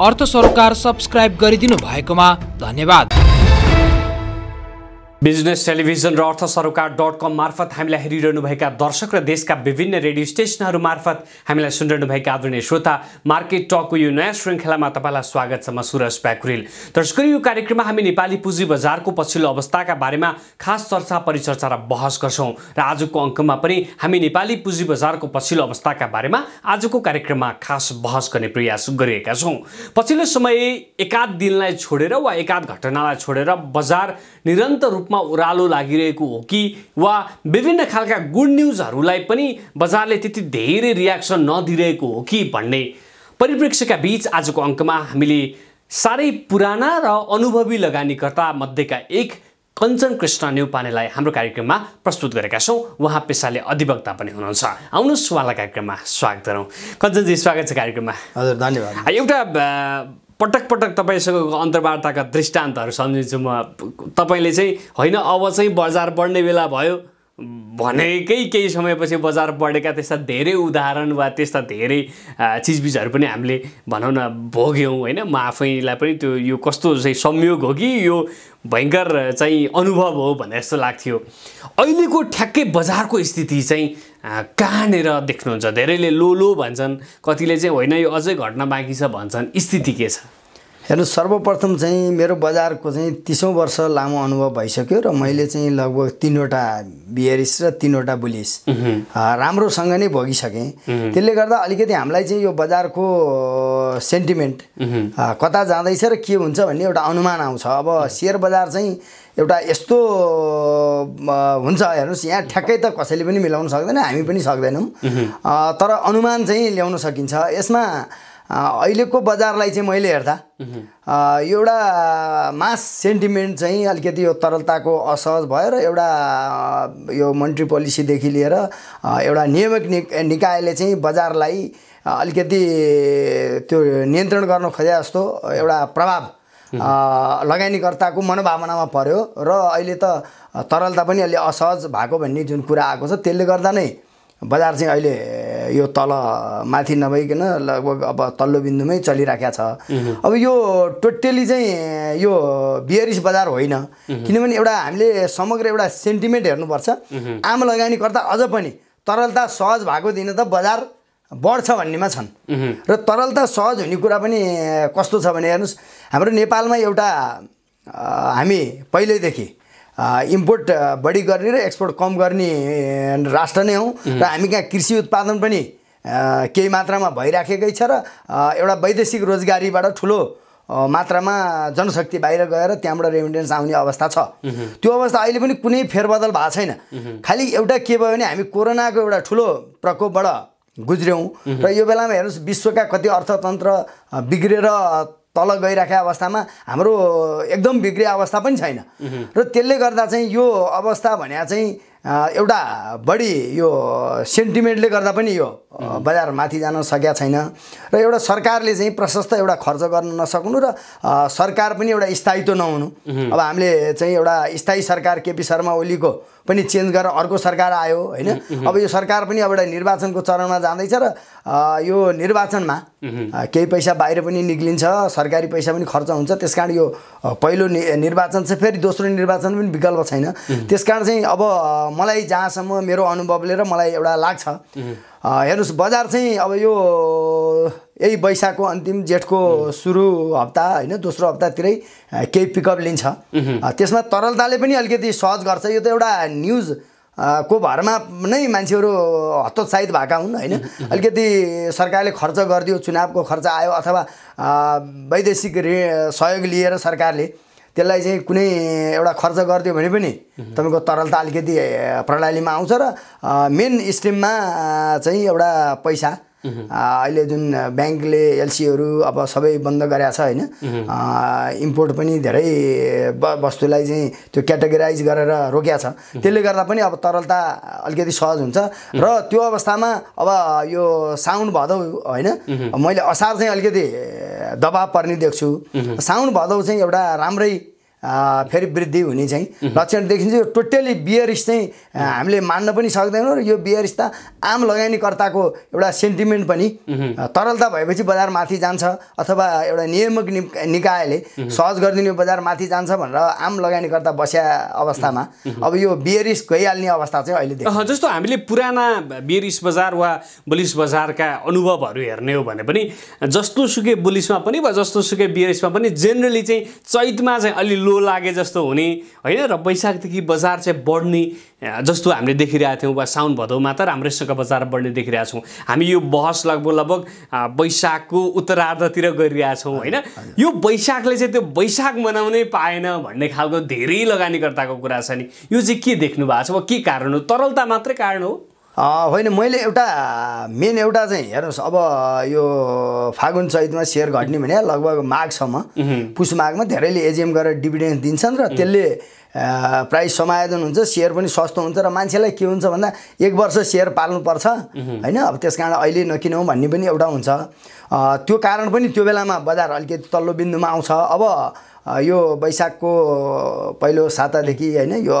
अर्थ सरकार सब्सक्राइब गरिदिनु भएकोमा धन्यवाद बिजनेस टेलिभिजन र अर्थ सरोकार डट कम मार्फत हामीलाई हेरिरहनुभएका दर्शक र देशका विभिन्न रेडियो स्टेसनहरू मार्फत हामीलाई सुनिरहनुभएका आदरणीय श्रोता मार्केट टकको यो नयाँ श्रृङ्खलामा तपाईँलाई स्वागत छ म सुरज प्याकुरेल दर्शकहरू यो कार्यक्रममा हामी नेपाली पुँजी बजारको पछिल्लो अवस्थाका बारेमा खास चर्चा परिचर्चा र बहस गर्छौँ र आजको अङ्कमा पनि हामी नेपाली पुँजी बजारको पछिल्लो अवस्थाका बारेमा आजको कार्यक्रममा खास बहस गर्ने प्रयास गरिएका छौँ पछिल्लो समय एकाध दिनलाई छोडेर वा एकाध घटनालाई छोडेर बजार निरन्तर रूपमा रूपमा उरालो लागिरहेको हो कि वा विभिन्न खालका गुड न्युजहरूलाई पनि बजारले त्यति धेरै रियाक्सन नदिइरहेको हो कि भन्ने परिप्रेक्ष्यका बिच आजको अङ्कमा हामीले साह्रै पुराना र अनुभवी लगानीकर्ता मध्येका एक कञ्चन कृष्ण न्युपानेलाई हाम्रो कार्यक्रममा प्रस्तुत गरेका छौँ उहाँ पेसाले अधिवक्ता पनि हुनुहुन्छ आउनुहोस् उहाँलाई कार्यक्रममा स्वागत गरौँ कञ्चनजी स्वागत छ कार्यक्रममा हजुर धन्यवाद एउटा पटक पटक तपाईँसँगको अन्तर्वार्ताका दृष्टान्तहरू सम्झिन्छु म तपाईँले चाहिँ होइन अब चाहिँ बजार बढ्ने बेला भयो भनेकै केही समयपछि बजार बढेका त्यस्ता धेरै उदाहरण वा त्यस्ता धेरै चिजबिजहरू पनि हामीले भनौँ न भोग्यौँ होइन म आफैलाई पनि त्यो यो कस्तो चाहिँ संयोग हो कि यो भयङ्कर चाहिँ अनुभव हो भने जस्तो लाग्थ्यो अहिलेको ठ्याक्कै बजारको स्थिति चाहिँ कहाँनिर देख्नुहुन्छ धेरैले लो लो भन्छन् कतिले चाहिँ होइन यो अझै घट्न बाँकी छ भन्छन् स्थिति के छ हेर्नु सर्वप्रथम चाहिँ मेरो बजारको चाहिँ तिसौँ वर्ष लामो अनुभव भइसक्यो र मैले चाहिँ लगभग तिनवटा बियरिस र तिनवटा बुलिस राम्रोसँग नै भोगिसकेँ त्यसले गर्दा अलिकति हामीलाई चाहिँ यो बजारको सेन्टिमेन्ट कता जाँदैछ र के हुन्छ भन्ने एउटा अनुमान आउँछ अब सेयर बजार चाहिँ एउटा यस्तो हुन्छ हेर्नुहोस् यहाँ ठ्याक्कै त कसैले पनि मिलाउन सक्दैन हामी पनि सक्दैनौँ तर अनुमान चाहिँ ल्याउन सकिन्छ यसमा अहिलेको बजारलाई चाहिँ मैले हेर्दा एउटा मास सेन्टिमेन्ट चाहिँ अलिकति यो तरलताको असहज भयो र एउटा यो मन्ट्री पोलिसीदेखि लिएर एउटा नियमित नि निकायले चाहिँ बजारलाई अलिकति त्यो नियन्त्रण गर्न खोजे जस्तो एउटा प्रभाव लगानीकर्ताको मनोभावनामा पर्यो र अहिले त तरलता पनि अलि असहज भएको भन्ने जुन कुरा आएको छ त्यसले गर्दा नै बजार चाहिँ अहिले यो तल माथि नभइकन लगभग अब तल्लो बिन्दुमै चलिरहेको छ अब यो टोटली चाहिँ यो बियरिस बजार होइन किनभने एउटा हामीले समग्र एउटा सेन्टिमेन्ट हेर्नुपर्छ आम लगानीकर्ता अझ पनि तरलता सहज भएको दिन त बजार बढ्छ भन्नेमा छन् र तरलता सहज हुने कुरा पनि कस्तो छ भने हेर्नुहोस् हाम्रो नेपालमा एउटा हामी पहिल्यैदेखि इम्पोर्ट बढी गर्ने र एक्सपोर्ट कम गर्ने राष्ट्र नै हौँ र हामी कहाँ कृषि उत्पादन पनि केही मात्रामा भइराखेकै छ र एउटा वैदेशिक रोजगारीबाट ठुलो मात्रामा जनशक्ति बाहिर गएर त्यहाँबाट रेमिटेन्स आउने अवस्था छ त्यो अवस्था अहिले पनि कुनै फेरबदल भएको छैन खालि एउटा के भयो भने हामी कोरोनाको एउटा ठुलो प्रकोपबाट गुज्र्यौँ र यो बेलामा हेर्नुहोस् विश्वका कति अर्थतन्त्र बिग्रेर तल गइराखेको अवस्थामा हाम्रो एकदम बिग्रे अवस्था पनि छैन र त्यसले गर्दा चाहिँ यो अवस्था भने चाहिँ एउटा बढी यो सेन्टिमेन्टले गर्दा पनि यो बजार माथि जान सकेका छैन र एउटा सरकारले चाहिँ प्रशस्त एउटा खर्च गर्न नसक्नु र सरकार पनि एउटा स्थायित्व नहुनु अब हामीले चाहिँ एउटा स्थायी सरकार केपी शर्मा ओलीको पनि चेन्ज गरेर अर्को सरकार आयो होइन अब यो सरकार पनि अब एउटा निर्वाचनको चरणमा जाँदैछ र यो निर्वाचनमा केही पैसा बाहिर पनि निक्लिन्छ सरकारी पैसा पनि खर्च हुन्छ त्यस कारण यो पहिलो निर्वाचन चाहिँ फेरि दोस्रो निर्वाचन पनि विकल्प छैन त्यस कारण चाहिँ अब मलाई जहाँसम्म मेरो अनुभवले र मलाई एउटा लाग्छ हेर्नुहोस् बजार चाहिँ अब यो यही वैशाखको अन्तिम जेठको सुरु हप्ता होइन दोस्रो हप्तातिरै केही पिकअप लिन्छ त्यसमा तरलताले पनि अलिकति सहज गर्छ यो त एउटा न्युज को भरमा नै मान्छेहरू हतोत्साहित भएका हुन् होइन अलिकति सरकारले खर्च गरिदियो चुनावको खर्च आयो अथवा वैदेशिक सहयोग लिएर सरकारले त्यसलाई चाहिँ कुनै एउटा खर्च गरिदियो भने पनि तपाईँको तरलता अलिकति प्रणालीमा आउँछ र मेन स्ट्रिममा चाहिँ एउटा पैसा अहिले जुन ब्याङ्कले एलसीहरू अब सबै बन्द गरेका छ होइन इम्पोर्ट पनि धेरै वस्तुलाई चाहिँ त्यो क्याटेगोराइज गरेर रोकिया छ त्यसले गर्दा पनि अब तरलता अलिकति सहज हुन्छ र त्यो अवस्थामा अब यो साउन्ड भदौ होइन मैले असार चाहिँ अलिकति दबाब पर्ने देख्छु साउन भदौ चाहिँ एउटा राम्रै फेरि वृद्धि हुने चाहिँ लक्षण देखिन्छ यो टोटली बियरिस चाहिँ हामीले मान्न पनि सक्दैनौँ र यो बियरिस त आम लगानीकर्ताको एउटा सेन्टिमेन्ट पनि तरलता भएपछि बजार माथि जान्छ अथवा एउटा नियामक निकायले सहज गरिदिने बजार माथि जान्छ भनेर आम लगानीकर्ता बस्या अवस्थामा अब यो बियरिस गइहाल्ने अवस्था चाहिँ अहिले जस्तो हामीले पुराना बियरिस बजार वा बुलिस बजारका अनुभवहरू हेर्ने हो भने पनि जस्तो सुकै बुलिसमा पनि वा जस्तो सुकै बियरिसमा पनि जेनरली चाहिँ चैतमा चाहिँ अलि कुलो लागे जस्तो हुने होइन र वैशाखदेखि बजार चाहिँ बढ्ने जस्तो हामीले देखिरहेको थियौँ वा साउन भदौमा त राम्रैसँग बजार बढ्ने देखिरहेछौँ हामी यो बहस लगभग लगभग वैशाखको उत्तरार्धतिर गरिरहेछौँ होइन यो वैशाखले चाहिँ त्यो वैशाख मनाउनै पाएन भन्ने खालको धेरै लगानीकर्ताको कुरा छ नि यो चाहिँ के देख्नु भएको छ वा के कारण हो तरलता मात्रै कारण हो होइन मैले एउटा मेन एउटा चाहिँ हेर्नुहोस् अब यो फागुन चैतमा सेयर घट्ने भने लगभग माघसम्म पुस माघमा धेरैले एजिएम गरेर डिभिडेन्स दिन्छन् र त्यसले प्राइस समायोजन हुन्छ सेयर पनि सस्तो हुन्छ र मान्छेलाई के हुन्छ भन्दा एक वर्ष सेयर पाल्नुपर्छ होइन अब त्यस कारण अहिले नकिनौँ भन्ने पनि एउटा हुन्छ त्यो कारण पनि त्यो बेलामा बजार अलिकति तल्लो बिन्दुमा आउँछ अब यो वैशाखको पहिलो सातादेखि होइन यो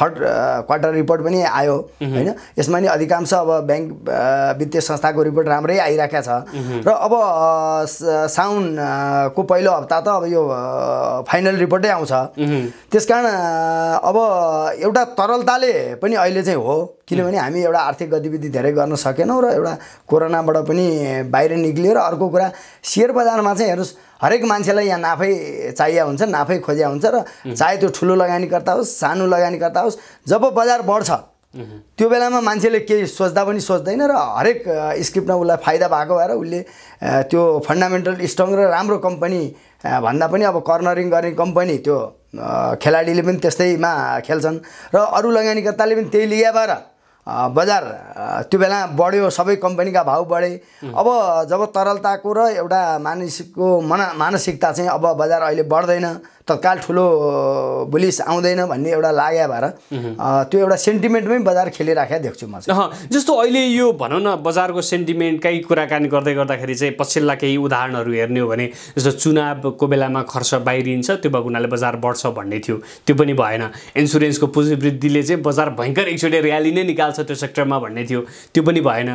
थर्ड क्वार्टर रिपोर्ट पनि आयो होइन यसमा नि अधिकांश अब ब्याङ्क uh, वित्तीय संस्थाको रिपोर्ट राम्रै आइरहेको छ र अब uh, साउनको uh, पहिलो हप्ता त अब यो फाइनल रिपोर्टै आउँछ त्यस कारण अब एउटा तरलताले पनि अहिले चाहिँ हो किनभने हामी एउटा आर्थिक गतिविधि धेरै गर्न सकेनौँ र एउटा कोरोनाबाट पनि बाहिर निक्लियो र अर्को कुरा सेयर बजारमा चाहिँ हेर्नुहोस् हरेक मान्छेलाई यहाँ नाफै चाहिया हुन्छ नाफै खोजिया हुन्छ र चाहे त्यो ठुलो लगानीकर्ता होस् सानो लगानीकर्ता होस् जब बजार बढ्छ त्यो बेलामा मान्छेले केही सोच्दा पनि सोच्दैन र हरेक स्क्रिप्टमा उसलाई फाइदा भएको भएर उसले त्यो फन्डामेन्टल स्ट्रङ र राम्रो कम्पनी भन्दा पनि अब कर्नरिङ गर्ने कम्पनी त्यो खेलाडीले पनि त्यस्तैमा खेल्छन् र अरू लगानीकर्ताले पनि त्यही भएर बजार त्यो बेला बढ्यो सबै कम्पनीका भाउ बढे अब जब तरलताको र एउटा मानिसको मना मानसिकता चाहिँ अब बजार अहिले बढ्दैन तत्काल ठुलो पुलिस आउँदैन भन्ने एउटा लाग्यो भएर त्यो एउटा सेन्टिमेन्टमै बजार खेलिराखेको देख्छु म जस्तो अहिले यो भनौँ न बजारको सेन्टिमेन्टकै कुराकानी गर्दै गर्दाखेरि चाहिँ पछिल्ला केही उदाहरणहरू हेर्ने हो भने जस्तो चुनावको बेलामा खर्च बाहिरिन्छ त्यो भएको हुनाले बजार बढ्छ भन्ने थियो त्यो पनि भएन इन्सुरेन्सको पुँजीवृद्धिले चाहिँ बजार भयङ्कर एकचोटि ऱ्याली नै निकाल्छ त्यो सेक्टरमा भन्ने थियो त्यो पनि भएन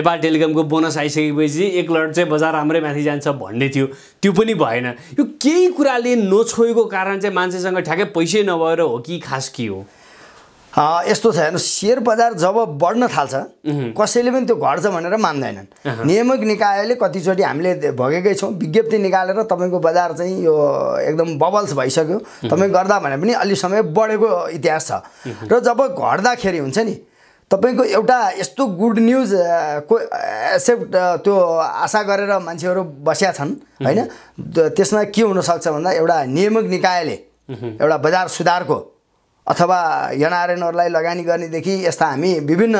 नेपाल टेलिकमको बोनस आइसकेपछि एक लट चाहिँ बजार राम्रै माथि जान्छ भन्ने थियो त्यो पनि भएन यो केही कुराले नछो नथोइको कारण चाहिँ मान्छेसँग ठ्याक्कै पैसै नभएर हो कि खास के हो यस्तो छ हेर्नु सेयर बजार जब बढ्न थाल्छ कसैले पनि त्यो घट्छ भनेर मान्दैनन् नियामक निकायले कतिचोटि हामीले भगेकै छौँ विज्ञप्ति निकालेर तपाईँको बजार चाहिँ यो एकदम बबल्स भइसक्यो तपाईँ गर्दा भने पनि अलि समय बढेको इतिहास छ र जब घट्दाखेरि हुन्छ नि तपाईँको एउटा यस्तो गुड न्युज को एक्सेप्ट त्यो आशा गरेर मान्छेहरू बस्या छन् होइन त्यसमा के हुनसक्छ भन्दा एउटा नियमक निकायले एउटा बजार सुधारको अथवा एनआरएनहरूलाई लगानी गर्नेदेखि यस्ता हामी विभिन्न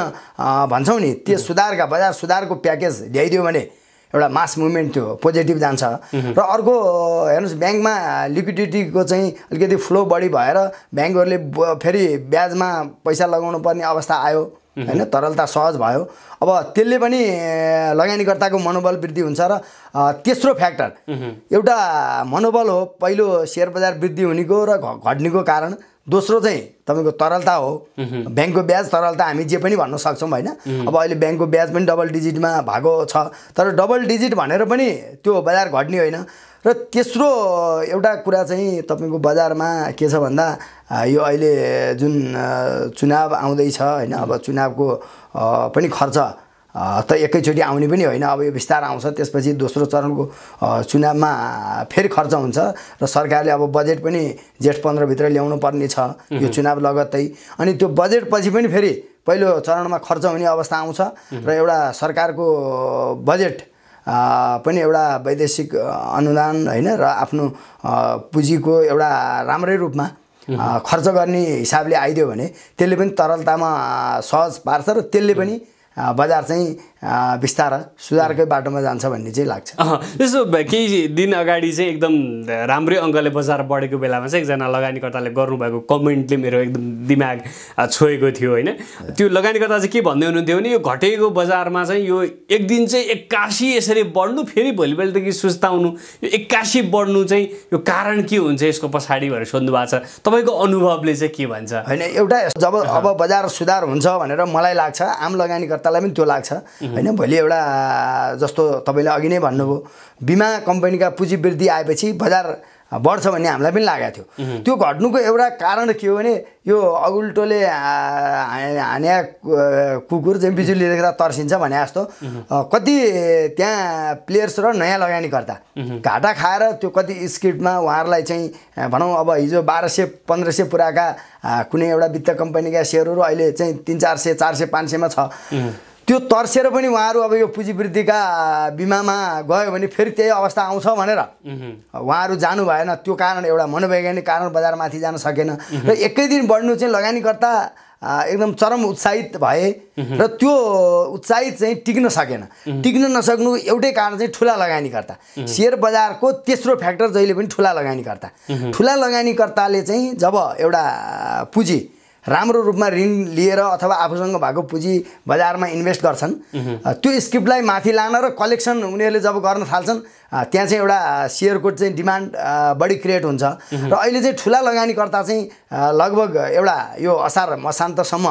भन्छौँ नि त्यो सुधारका बजार सुधारको प्याकेज ल्याइदियो भने एउटा मास मुभमेन्ट थियो पोजिटिभ जान्छ र अर्को हेर्नुहोस् ब्याङ्कमा लिक्विडिटीको चाहिँ अलिकति फ्लो बढी भएर ब्याङ्कहरूले फेरि ब्याजमा पैसा लगाउनु पर्ने अवस्था आयो Mhm. होइन तरलता सहज भयो अब त्यसले पनि लगानीकर्ताको मनोबल वृद्धि हुन्छ र तेस्रो फ्याक्टर mhm. एउटा मनोबल हो पहिलो सेयर बजार वृद्धि हुनेको र घट्नेको कारण दोस्रो चाहिँ तपाईँको तरलता हो mhm. ब्याङ्कको ब्याज तरलता हामी जे पनि भन्न सक्छौँ होइन अब अहिले ब्याङ्कको ब्याज पनि डबल डिजिटमा भएको छ तर डबल डिजिट भनेर पनि त्यो बजार घट्ने होइन र तेस्रो एउटा कुरा चाहिँ तपाईँको बजारमा के छ भन्दा यो अहिले जुन चुनाव आउँदैछ होइन अब चुनावको पनि खर्च त एकैचोटि आउने पनि होइन अब यो बिस्तार आउँछ त्यसपछि दोस्रो चरणको चुनावमा फेरि खर्च हुन्छ र सरकारले अब बजेट पनि जेठ पन्ध्रभित्र ल्याउनु पर्ने छ यो चुनाव लगत्तै अनि त्यो बजेटपछि पनि फेरि पहिलो चरणमा खर्च हुने अवस्था आउँछ र एउटा सरकारको बजेट पनि एउटा वैदेशिक अनुदान होइन र आफ्नो पुँजीको एउटा राम्रै रूपमा खर्च गर्ने हिसाबले आइदियो भने त्यसले पनि तरलतामा सहज पार्छ र त्यसले पनि बजार चाहिँ बिस्तार सुधारकै बाटोमा जान्छ भन्ने चाहिँ लाग्छ त्यसो केही दिन अगाडि चाहिँ एकदम राम्रै अङ्कले बजार बढेको बेलामा चाहिँ एकजना लगानीकर्ताले गर्नुभएको कमेन्टले मेरो एकदम दिमाग छोएको थियो होइन त्यो लगानीकर्ता चाहिँ के भन्दै हुनुहुन्थ्यो भने यो घटेको बजारमा चाहिँ यो एक दिन चाहिँ एक्कासी यसरी बढ्नु फेरि भोलि बेलुदेखि सुस्ताउनु यो एक्कासी बढ्नु चाहिँ यो कारण के हुन्छ यसको पछाडि भनेर सोध्नु भएको छ तपाईँको अनुभवले चाहिँ के भन्छ होइन एउटा जब अब बजार सुधार हुन्छ भनेर मलाई लाग्छ आम लगानीकर्ता कार्यकर्तालाई पनि त्यो लाग्छ होइन भोलि एउटा जस्तो तपाईँले अघि नै भन्नुभयो बिमा कम्पनीका पुँजी वृद्धि आएपछि बजार बढ्छ भन्ने हामीलाई पनि लागेको थियो त्यो घट्नुको एउटा कारण के हो भने यो अगुल्टोले हान्या कुकुर चाहिँ बिजुली देख्दा तर्सिन्छ भने जस्तो कति त्यहाँ प्लेयर्स र नयाँ लगानीकर्ता घाटा खाएर त्यो कति स्क्रिप्टमा उहाँहरूलाई चाहिँ भनौँ अब हिजो बाह्र सय पन्ध्र सय पुराका कुनै एउटा वित्त कम्पनीका सेयरहरू अहिले चाहिँ तिन चार सय चार सय पाँच सयमा छ त्यो तर्सेर पनि उहाँहरू अब यो पुँजीवृद्धिका बिमामा गयो भने फेरि त्यही अवस्था आउँछ भनेर उहाँहरू जानु भएन त्यो कारण एउटा मनोवैज्ञानिक कारण बजारमाथि जान सकेन र एकै दिन बढ्नु चाहिँ लगानीकर्ता एकदम चरम उत्साहित भए र त्यो उत्साहित चाहिँ टिक्न सकेन टिक्न नसक्नु एउटै कारण चाहिँ ठुला लगानीकर्ता सेयर बजारको तेस्रो फ्याक्टर जहिले पनि ठुला लगानीकर्ता ठुला लगानीकर्ताले चाहिँ जब एउटा पुँजी राम्रो रूपमा ऋण लिएर अथवा आफूसँग भएको पुँजी बजारमा इन्भेस्ट गर्छन् त्यो स्क्रिप्टलाई माथि लान र कलेक्सन उनीहरूले जब गर्न थाल्छन् त्यहाँ चाहिँ एउटा सेयरको चाहिँ डिमान्ड बढी क्रिएट हुन्छ र अहिले चाहिँ ठुला लगानीकर्ता चाहिँ लगभग एउटा यो असार मसान्तसम्म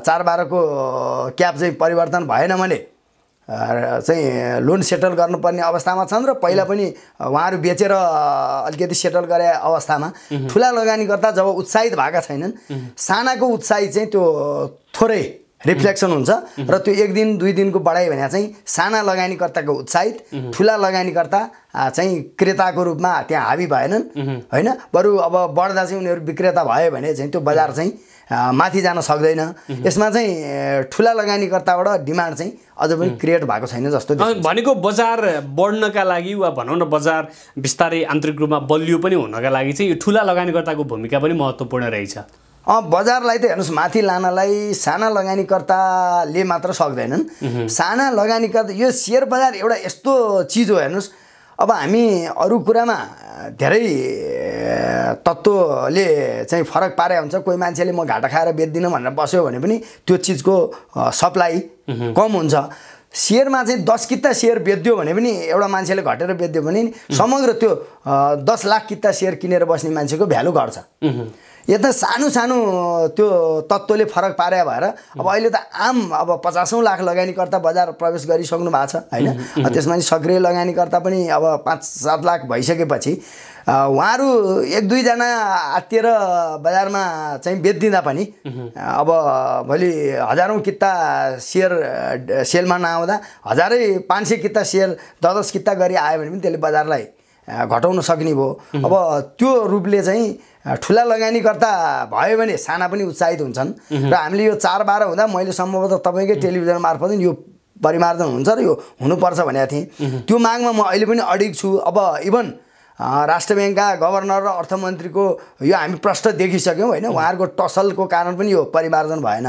चार बाह्रको क्याप चाहिँ परिवर्तन भएन भने चाहिँ लोन सेटल गर्नुपर्ने अवस्थामा छन् र पहिला पनि उहाँहरू बेचेर अलिकति सेटल गरे अवस्थामा ठुला लगानीकर्ता जब उत्साहित भएका छैनन् सानाको उत्साहित चाहिँ त्यो थोरै रिफ्लेक्सन हुन्छ र त्यो एक दिन दुई दिनको बढाइ भने चाहिँ साना लगानीकर्ताको उत्साहित ठुला लगानीकर्ता चाहिँ क्रेताको रूपमा त्यहाँ हाबी भएनन् होइन बरु अब बढ्दा चाहिँ उनीहरू विक्रेता भयो भने चाहिँ त्यो बजार चाहिँ माथि जान सक्दैन यसमा चाहिँ ठुला लगानीकर्ताबाट डिमान्ड चाहिँ अझ पनि क्रिएट भएको छैन जस्तो भनेको बजार बढ्नका लागि वा भनौँ न बजार बिस्तारै आन्तरिक रूपमा बलियो पनि हुनका लागि चाहिँ यो ठुला लगानीकर्ताको भूमिका पनि महत्त्वपूर्ण रहेछ बजारलाई त हेर्नुहोस् माथि लानलाई साना लगानीकर्ताले मात्र सक्दैनन् साना लगानीकर्ता यो सेयर बजार एउटा यस्तो चिज हो हेर्नुहोस् अब हामी अरू कुरामा धेरै तत्त्वले चाहिँ फरक पारे हुन्छ कोही मान्छेले म घाटा खाएर बेच्दिनँ भनेर बस्यो भने पनि त्यो चिजको सप्लाई कम हुन्छ सेयरमा चाहिँ दस किता सेयर बेच्दियो भने पनि एउटा मान्छेले घटेर बेच्दियो भने समग्र त्यो दस लाख किता सेयर किनेर बस्ने मान्छेको भ्यालु घट्छ यता सानो सानो त्यो तत्त्वले फरक पारे भएर अब अहिले त आम अब पचासौँ लाख लगानीकर्ता बजार प्रवेश गरिसक्नु भएको छ होइन त्यसमा नि सक्रिय लगानीकर्ता पनि अब पाँच सात लाख भइसकेपछि उहाँहरू एक दुईजना आत्तिएर बजारमा चाहिँ बेचिदिँदा पनि अब भोलि हजारौँ किता सेयर सेलमा नआउँदा हजारै पाँच सय किता सेयर दस दस किता गरी आयो भने पनि त्यसले बजारलाई घटाउन सक्ने भयो अब त्यो रूपले चाहिँ ठुला लगानीकर्ता भयो भने साना पनि उत्साहित हुन्छन् र हामीले यो चार बाह्र हुँदा मैले सम्भवतः तपाईँकै टेलिभिजन मार्फत यो परिमार्जन हुन्छ र यो हुनुपर्छ भनेको थिएँ त्यो मागमा म अहिले पनि अडिग छु अब इभन राष्ट्र ब्याङ्कका गभर्नर र अर्थमन्त्रीको यो हामी प्रश्न देखिसक्यौँ होइन उहाँहरूको टसलको कारण पनि यो परिमार्जन भएन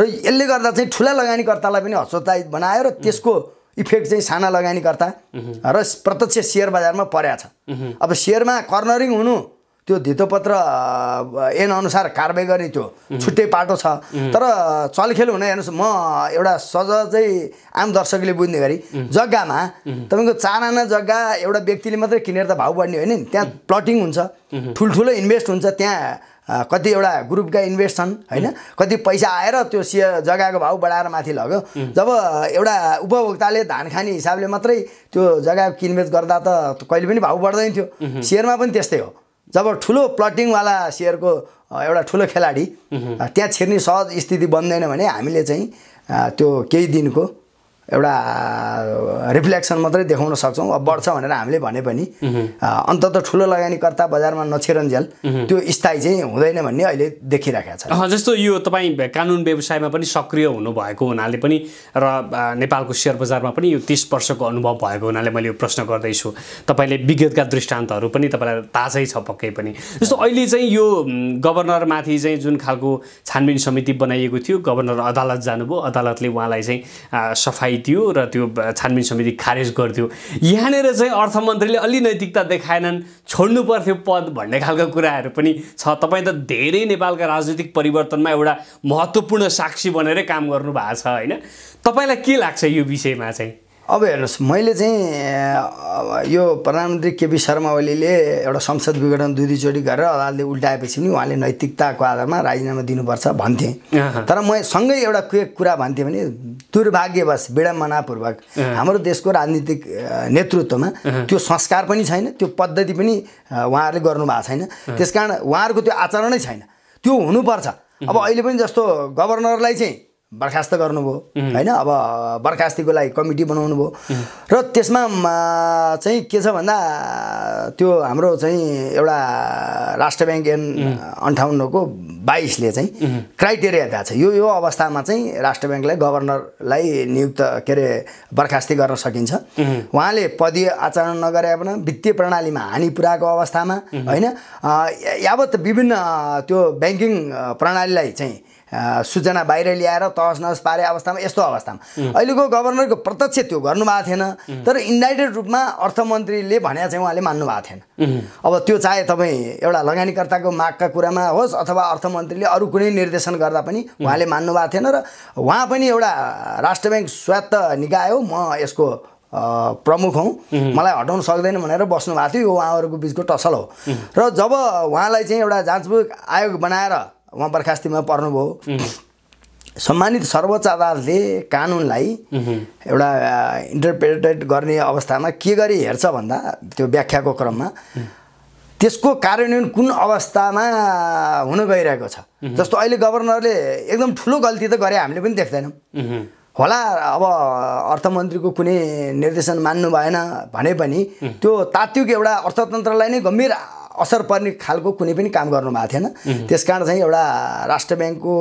र यसले गर्दा चाहिँ ठुला लगानीकर्तालाई पनि हस्तोत्साहित बनायो र त्यसको इफेक्ट चाहिँ साना लगानीकर्ता र प्रत्यक्ष सेयर बजारमा परेको छ अब सेयरमा कर्नरिङ हुनु त्यो धितोपत्र एनअनुसार कारवाही गर्ने त्यो छुट्टै पाटो छ तर चलखेल हुन हेर्नुहोस् म एउटा सजै आम दर्शकले बुझ्ने गरी जग्गामा तपाईँको चारआना जग्गा एउटा व्यक्तिले मात्रै किनेर त भाउ बढ्ने होइन नि त्यहाँ प्लटिङ हुन्छ ठुल्ठुलो इन्भेस्ट हुन्छ त्यहाँ कति एउटा ग्रुपका इन्भेस्ट छन् होइन कति पैसा आएर त्यो सिय जग्गाको भाउ बढाएर माथि लग्यो जब एउटा उपभोक्ताले धान खाने हिसाबले मात्रै त्यो जग्गा किनबेच गर्दा त कहिले पनि भाउ बढ्दैन थियो सेयरमा पनि त्यस्तै हो जब ठुलो प्लटिङवाला सेयरको एउटा ठुलो खेलाडी त्यहाँ छिर्ने सहज स्थिति बन्दैन भने हामीले चाहिँ त्यो केही दिनको एउटा रिफ्लेक्सन मात्रै देखाउन सक्छौँ अब बढ्छ भनेर हामीले भने पनि अन्त त ठुलो लगानीकर्ता बजारमा नछिरन्जेल त्यो स्थायी चाहिँ हुँदैन भन्ने अहिले देखिराखेको छ जस्तो यो तपाईँ कानुन व्यवसायमा पनि सक्रिय हुनुभएको हुनाले पनि र नेपालको सेयर बजारमा पनि यो तिस वर्षको अनुभव भएको हुनाले मैले यो प्रश्न गर्दैछु तपाईँले विगतका दृष्टान्तहरू पनि तपाईँलाई ताजै छ पक्कै पनि जस्तो अहिले चाहिँ यो गभर्नरमाथि चाहिँ जुन खालको छानबिन समिति बनाइएको थियो गभर्नर अदालत जानुभयो अदालतले उहाँलाई चाहिँ सफाइ थियो र त्यो छानबिन समिति खारेज गर्थ्यो यहाँनिर चाहिँ अर्थमन्त्रीले अलि नैतिकता देखाएनन् छोड्नु पर्थ्यो पद भन्ने खालको कुराहरू पनि छ तपाईँ त धेरै नेपालका राजनीतिक परिवर्तनमा एउटा महत्त्वपूर्ण साक्षी बनेरै काम गर्नु भएको छ होइन तपाईँलाई के लाग्छ यो विषयमा चाहिँ अब हेर्नुहोस् मैले चाहिँ यो प्रधानमन्त्री केपी शर्मा ओलीले एउटा संसद विघटन दुई दुईचोटि गरेर अदालतले उल्टाएपछि पनि उहाँले नैतिकताको आधारमा राजीनामा दिनुपर्छ भन्थे तर म सँगै एउटा के कुरा भन्थेँ भने दुर्भाग्यवश विडम्बनापूर्वक हाम्रो देशको राजनीतिक नेतृत्वमा त्यो संस्कार पनि छैन त्यो पद्धति पनि उहाँहरूले गर्नुभएको छैन त्यस कारण उहाँहरूको त्यो आचरणै छैन त्यो हुनुपर्छ अब अहिले पनि जस्तो गभर्नरलाई चाहिँ बर्खास्त गर्नुभयो होइन अब बर्खास्तीको लागि कमिटी बनाउनु भयो र त्यसमा चाहिँ के छ भन्दा त्यो हाम्रो चाहिँ एउटा राष्ट्र ब्याङ्क एन अन्ठाउन्नको बाइसले चाहिँ क्राइटेरिया दिएको छ यो यो अवस्थामा चाहिँ राष्ट्र ब्याङ्कलाई गभर्नरलाई नियुक्त के अरे बर्खास्ती गर्न सकिन्छ उहाँले पदीय आचरण नगरे पनि वित्तीय प्रणालीमा हानि पुऱ्याएको अवस्थामा होइन यावत विभिन्न त्यो ब्याङ्किङ प्रणालीलाई चाहिँ सूचना बाहिर ल्याएर तहस नहस पारे अवस्थामा यस्तो अवस्थामा अहिलेको गभर्नरको प्रत्यक्ष त्यो गर्नुभएको थिएन तर इन्डाइरेक्ट रूपमा अर्थमन्त्रीले भने चाहिँ उहाँले मान्नु भएको थिएन अब त्यो चाहे तपाईँ एउटा लगानीकर्ताको मागका कुरामा होस् अथवा अर्थमन्त्रीले अरू कुनै निर्देशन गर्दा पनि उहाँले मान्नु भएको थिएन र उहाँ पनि एउटा राष्ट्र ब्याङ्क स्वायत्त निकाय हो म यसको प्रमुख हौँ मलाई हटाउन सक्दैन भनेर बस्नु भएको थियो यो उहाँहरूको बिचको टसल हो र जब उहाँलाई चाहिँ एउटा जाँचबुक आयोग बनाएर उहाँ बर्खास्तीमा पर्नुभयो सम्मानित सर्वोच्च अदालतले कानुनलाई एउटा इन्टरप्रेटेड गर्ने अवस्थामा के गरी हेर्छ भन्दा त्यो व्याख्याको क्रममा त्यसको कार्यान्वयन कुन अवस्थामा हुन गइरहेको छ जस्तो अहिले गभर्नरले एकदम ठुलो गल्ती त गरे हामीले पनि देख्दैनौँ होला अब अर्थमन्त्रीको कुनै निर्देशन मान्नु भएन भने पनि त्यो तात्विक एउटा अर्थतन्त्रलाई नै गम्भीर असर पर्ने खालको कुनै पनि काम गर्नु भएको थिएन त्यस कारण चाहिँ एउटा राष्ट्र ब्याङ्कको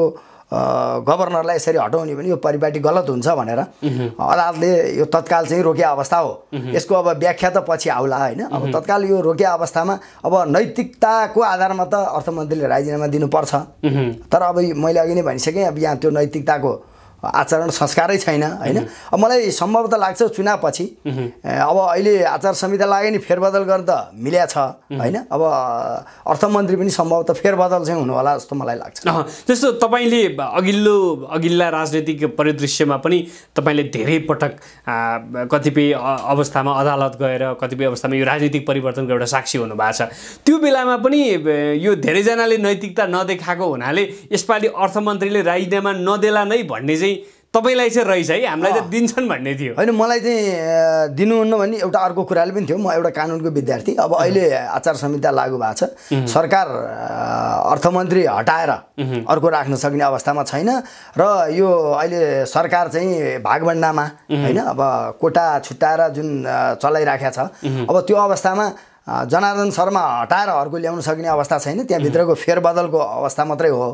गभर्नरलाई यसरी हटाउने पनि यो परिपाटी गलत हुन्छ भनेर अदालतले यो तत्काल चाहिँ रोके अवस्था हो यसको अब व्याख्या त पछि आउला होइन अब तत्काल यो रोके अवस्थामा अब नैतिकताको आधारमा त अर्थमन्त्रीले राजीनामा दिनुपर्छ तर अब मैले अघि नै भनिसकेँ अब यहाँ त्यो नैतिकताको आचरण संस्कारै छैन होइन अब मलाई सम्भवतः लाग्छ चुनावपछि अब अहिले आचार संहिता लाग्यो नि फेरबदल गर्न त मिल्या छ होइन अब अर्थमन्त्री पनि सम्भवतः फेरबदल चाहिँ हुनुहोला जस्तो मलाई लाग्छ जस्तो तपाईँले अघिल्लो अघिल्ला राजनैतिक परिदृश्यमा पनि तपाईँले धेरै पटक कतिपय अवस्थामा अदालत गएर कतिपय अवस्थामा यो राजनीतिक परिवर्तनको एउटा साक्षी हुनुभएको छ त्यो बेलामा पनि यो धेरैजनाले नैतिकता नदेखाएको हुनाले यसपालि अर्थमन्त्रीले राजीनामा नदेला नै भन्ने चाहिँ तपाईँलाई चाहिँ रहेछ है हामीलाई चाहिँ दिन्छन् भन्ने थियो होइन मलाई चाहिँ दिनुहुन्न भन्ने एउटा अर्को कुराले पनि थियो म एउटा कानुनको विद्यार्थी अब अहिले आचार संहिता लागू भएको छ सरकार अर्थमन्त्री हटाएर अर्को राख्न सक्ने अवस्थामा छैन र यो अहिले सरकार चाहिँ भागभन्डामा होइन अब कोटा छुट्याएर जुन चलाइराखेको छ अब त्यो अवस्थामा जनार्दन शर्मा हटाएर अर्को ल्याउन सकिने अवस्था छैन त्यहाँभित्रको फेरबदलको अवस्था मात्रै हो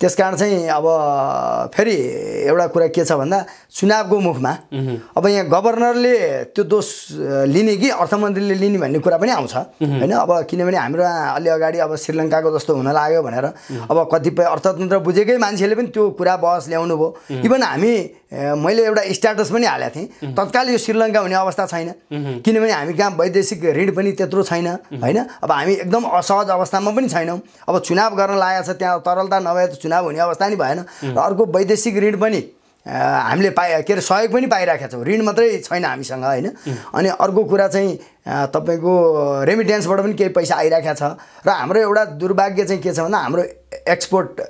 त्यस कारण चाहिँ अब फेरि एउटा कुरा के छ भन्दा चुनावको मुखमा अब यहाँ गभर्नरले त्यो दोष लिने कि अर्थमन्त्रीले लिने भन्ने कुरा पनि आउँछ होइन अब किनभने हाम्रो अलि अगाडि अब श्रीलङ्काको जस्तो हुन लाग्यो भनेर अब कतिपय अर्थतन्त्र बुझेकै मान्छेले पनि त्यो कुरा बहस ल्याउनु भयो इभन हामी मैले एउटा स्ट्याटस पनि हालेको थिएँ तत्काल यो श्रीलङ्का हुने अवस्था छैन किनभने हामी कहाँ वैदेशिक ऋण पनि त्यत्रो छैन होइन अब हामी एकदम असहज अवस्थामा पनि छैनौँ अब चुनाव गर्न लागेको छ त्यहाँ तरलता नभए त चुनाव हुने अवस्था नि भएन र अर्को वैदेशिक ऋण पनि हामीले पाए के अरे सहयोग पनि पाइरहेका छौँ ऋण मात्रै छैन हामीसँग होइन अनि अर्को कुरा चाहिँ तपाईँको रेमिट्यान्सबाट पनि केही पैसा आइरहेको छ र हाम्रो एउटा दुर्भाग्य चाहिँ के छ भन्दा हाम्रो एक्सपोर्ट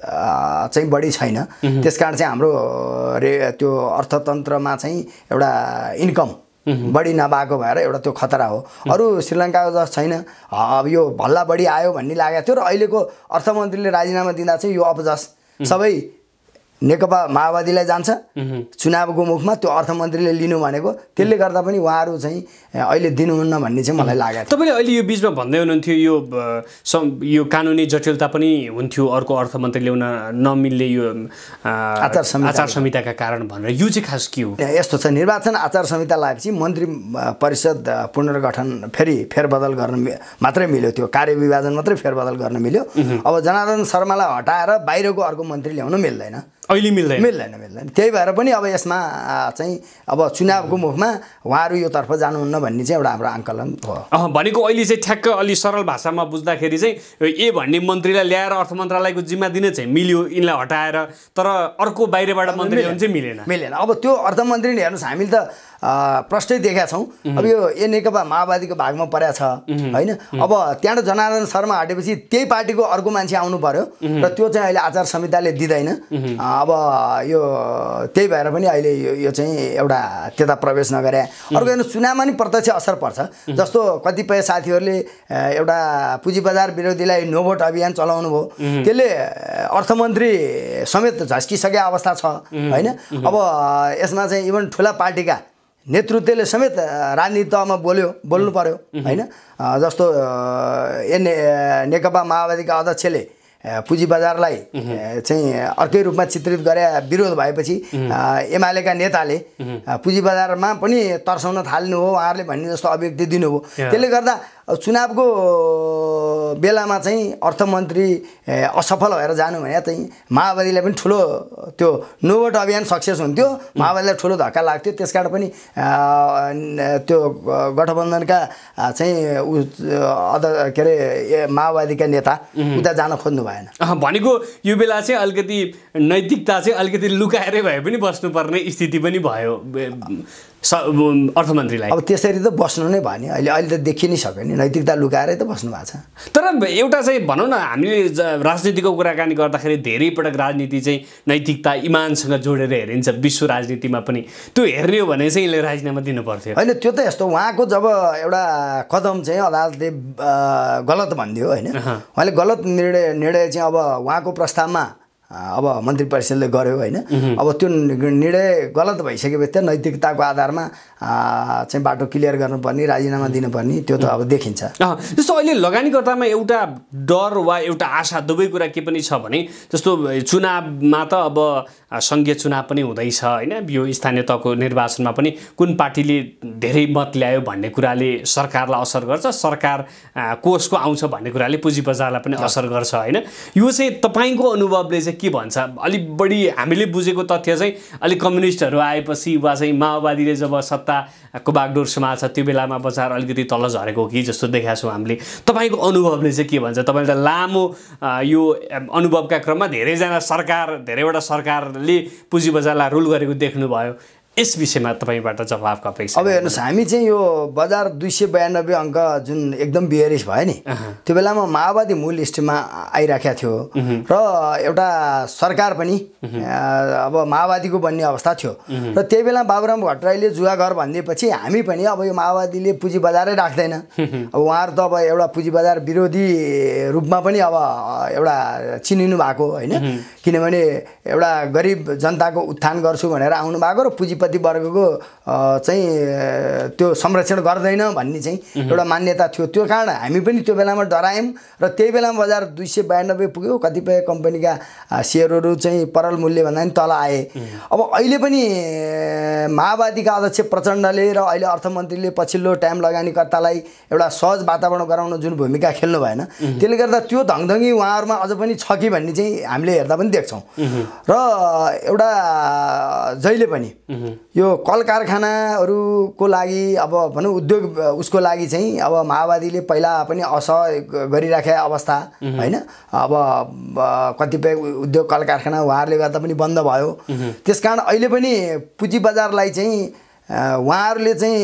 चाहिँ बढी छैन त्यस कारण चाहिँ हाम्रो रे त्यो अर्थतन्त्रमा चाहिँ एउटा इन्कम बढी नभएको भएर एउटा त्यो खतरा हो अरू श्रीलङ्काको जस्तो छैन अब यो भल्ला बढी आयो भन्ने लागेको थियो र अहिलेको अर्थमन्त्रीले राजीनामा दिँदा चाहिँ यो अबजस सबै नेकपा माओवादीलाई जान्छ चुनावको मुखमा त्यो अर्थमन्त्रीले लिनु भनेको त्यसले गर्दा पनि उहाँहरू चाहिँ अहिले दिनुहुन्न भन्ने चाहिँ मलाई लाग्यो तपाईँले अहिले यो बिचमा भन्दै हुनुहुन्थ्यो यो सम यो कानुनी जटिलता पनि हुन्थ्यो अर्को अर्थमन्त्री ल्याउन नमिल्ने यो आचार संहिता आचार संहिताका कारण भनेर यो चाहिँ खास के हो यस्तो छ निर्वाचन आचार संहिता लगाएपछि मन्त्री परिषद पुनर्गठन फेरि फेरबदल गर्न मात्रै मिल्यो त्यो कार्यविभाजन मात्रै फेरबदल गर्न मिल्यो अब जनार्दन शर्मालाई हटाएर बाहिरको अर्को मन्त्री ल्याउनु मिल्दैन अहिले मिल्दैन मिल्दैन मिल्दैन त्यही भएर पनि अब यसमा चाहिँ अब चुनावको मुखमा उहाँहरू योतर्फ जानुहुन्न भन्ने चाहिँ एउटा हाम्रो आङ्कलन हो भनेको अहिले चाहिँ ठ्याक्क अलि सरल भाषामा बुझ्दाखेरि चाहिँ ए भन्ने मन्त्रीलाई ल्याएर अर्थ मन्त्रालयको जिम्मा दिने चाहिँ मिल्यो यिनलाई हटाएर तर अर्को बाहिरबाट मन्त्री चाहिँ मिलेन मिलेन अब त्यो अर्थमन्त्री हेर्नुहोस् हामीले त प्रष्टै देखेका छौँ अब यो ए नेकपा माओवादीको भागमा परेको छ होइन अब त्यहाँबाट जनार्दन शर्मा हटेपछि त्यही पार्टीको अर्को मान्छे आउनु पर्यो र त्यो चाहिँ अहिले आचार संहिताले दिँदैन अब यो त्यही भएर पनि अहिले यो चाहिँ एउटा त्यता प्रवेश नगरे अर्को हेर्नु चुनावमा नि प्रत्यक्ष असर पर्छ जस्तो कतिपय साथीहरूले एउटा पुँजी बजार विरोधीलाई नो भोट अभियान चलाउनु भयो त्यसले अर्थमन्त्री समेत झस्किसके अवस्था छ होइन अब यसमा चाहिँ इभन ठुला पार्टीका नेतृत्वले समेत राजनीति तहमा बोल्यो बोल्नु पर्यो होइन जस्तो एनए नेकपा माओवादीका अध्यक्षले पुँजी बजारलाई चाहिँ अर्कै रूपमा चित्रित गरे विरोध भएपछि एमालेका नेताले पुँजी बजारमा पनि तर्साउन थाल्नु हो उहाँहरूले भन्ने जस्तो अभिव्यक्ति दिनुभयो त्यसले गर्दा चुनावको बेलामा चाहिँ अर्थमन्त्री असफल भएर जानु भने चाहिँ माओवादीलाई पनि ठुलो त्यो नोभोट अभियान सक्सेस हुन्थ्यो माओवादीलाई ठुलो धक्का लाग्थ्यो त्यस कारण पनि त्यो गठबन्धनका चाहिँ ऊ के अरे माओवादीका नेता उता जान खोज्नु भएन भनेको यो बेला चाहिँ अलिकति नैतिकता चाहिँ अलिकति लुकाएरै भए पनि बस्नुपर्ने स्थिति पनि भयो अर्थमन्त्रीलाई अब त्यसरी त बस्नु नै भयो नि अहिले अहिले त देखि नै सक्यो नि नैतिकता लुकाएरै त बस्नु भएको छ तर एउटा चाहिँ भनौँ न हामीले राजनीतिको कुराकानी गर्दाखेरि धेरै पटक राजनीति चाहिँ नैतिकता इमानसँग जोडेर हेरिन्छ विश्व राजनीतिमा पनि त्यो हेर्ने हो भने चाहिँ यसले राजीनामा दिनु पर्थ्यो होइन त्यो त यस्तो उहाँको जब एउटा कदम चाहिँ अदालतले गलत भनिदियो होइन उहाँले गलत निर्णय निर्णय चाहिँ अब उहाँको प्रस्तावमा अब मन्त्री परिषदले गर्यो होइन अब त्यो निर्णय गलत भइसकेपछि त नैतिकताको आधारमा चाहिँ बाटो क्लियर गर्नुपर्ने राजीनामा दिनुपर्ने त्यो त अब देखिन्छ जस्तो अहिले लगानीकर्तामा एउटा डर वा एउटा आशा दुवै कुरा के पनि छ भने जस्तो चुनावमा त अब सङ्घीय चुनाव पनि हुँदैछ होइन यो स्थानीय तहको निर्वाचनमा पनि कुन पार्टीले धेरै मत ल्यायो भन्ने कुराले सरकारलाई असर गर्छ सरकार कोषको आउँछ भन्ने कुराले पुँजी बजारलाई पनि असर गर्छ होइन यो चाहिँ तपाईँको अनुभवले के भन्छ अलिक बढी हामीले बुझेको तथ्य चाहिँ अलिक कम्युनिस्टहरू आएपछि वा चाहिँ माओवादीले जब सत्ताको बागडोर समाल्छ त्यो बेलामा बजार अलिकति तल झरेको हो कि जस्तो देखाएको छौँ हामीले तपाईँको अनुभवले चाहिँ के भन्छ तपाईँले त लामो यो अनुभवका क्रममा धेरैजना सरकार धेरैवटा सरकारले पुँजी बजारलाई रुल गरेको देख्नुभयो यस विषयमा तपाईँबाट जवाफ अपेक्षा अब हेर्नुहोस् हामी चाहिँ यो बजार दुई सय बयानब्बे अङ्क जुन एकदम बिहारिस भयो नि त्यो बेलामा माओवादी मूल स्टेमा आइराखेको थियो र एउटा सरकार पनि अब माओवादीको बन्ने अवस्था थियो र त्यही बेला बाबुराम भट्टराईले जुवा घर भनिदिएपछि हामी पनि अब यो माओवादीले पुँजी बजारै राख्दैन अब उहाँहरू त अब एउटा पुँजी बजार विरोधी रूपमा पनि अब एउटा चिनिनु भएको होइन किनभने एउटा गरिब जनताको उत्थान गर्छु भनेर आउनु भएको र पुँजीपति वर्गको चाहिँ त्यो संरक्षण गर्दैन भन्ने चाहिँ एउटा मान्यता थियो त्यो कारण हामी पनि त्यो बेलामा डरायौँ र त्यही बेलामा बजार दुई सय बयानब्बे पुग्यो कतिपय कम्पनीका सेयरहरू चाहिँ परल मूल्यभन्दा पनि तल आए अब अहिले पनि माओवादीका अध्यक्ष प्रचण्डले र अहिले अर्थमन्त्रीले पछिल्लो टाइम लगानीकर्तालाई एउटा सहज वातावरण गराउन जुन भूमिका खेल्नु भएन त्यसले गर्दा त्यो धङधङ्गी उहाँहरूमा अझ पनि छ कि भन्ने चाहिँ हामीले हेर्दा पनि देख्छौँ र एउटा जहिले पनि यो कल कारखानाहरूको लागि अब भनौँ उद्योग उसको लागि चाहिँ अब माओवादीले पहिला पनि असह गरिराखे अवस्था होइन अब कतिपय उद्योग कल कारखाना उहाँहरूले गर्दा पनि बन्द भयो त्यस कारण अहिले पनि पुँजी बजारलाई चाहिँ उहाँहरूले चाहिँ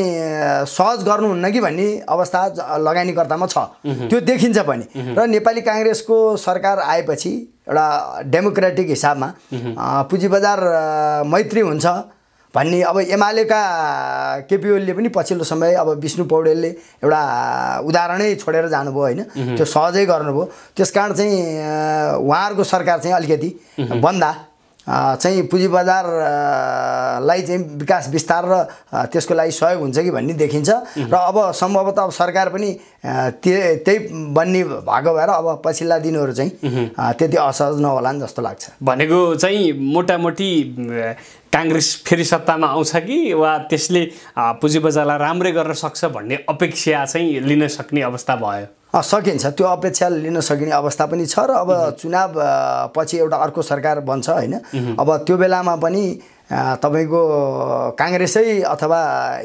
सहज गर्नुहुन्न कि भन्ने अवस्था लगानीकर्तामा छ त्यो देखिन्छ पनि र नेपाली काङ्ग्रेसको सरकार आएपछि एउटा डेमोक्रेटिक हिसाबमा पुँजी बजार मैत्री हुन्छ भन्ने अब एमालेका केपी ओलीले पनि पछिल्लो समय अब विष्णु पौडेलले एउटा उदाहरणै छोडेर जानुभयो होइन त्यो सहजै गर्नुभयो त्यस कारण चाहिँ उहाँहरूको सरकार चाहिँ अलिकति भन्दा चाहिँ पुँजी बजारलाई चाहिँ विकास विस्तार र त्यसको लागि सहयोग हुन्छ कि भन्ने देखिन्छ र अब सम्भवतः अब सरकार पनि त्यही त्यही बन्ने भएको भएर अब पछिल्ला दिनहरू चाहिँ त्यति असहज नहोला नि जस्तो लाग्छ भनेको चाहिँ मोटामोटी काङ्ग्रेस फेरि सत्तामा आउँछ कि वा त्यसले पुँजी बजारलाई राम्रै गर्न सक्छ भन्ने अपेक्षा चाहिँ लिन सक्ने अवस्था भयो सकिन्छ त्यो अपेक्षा लिन सकिने अवस्था पनि छ र अब चुनाव पछि एउटा अर्को सरकार बन्छ होइन अब त्यो बेलामा पनि तपाईँको काङ्ग्रेसै अथवा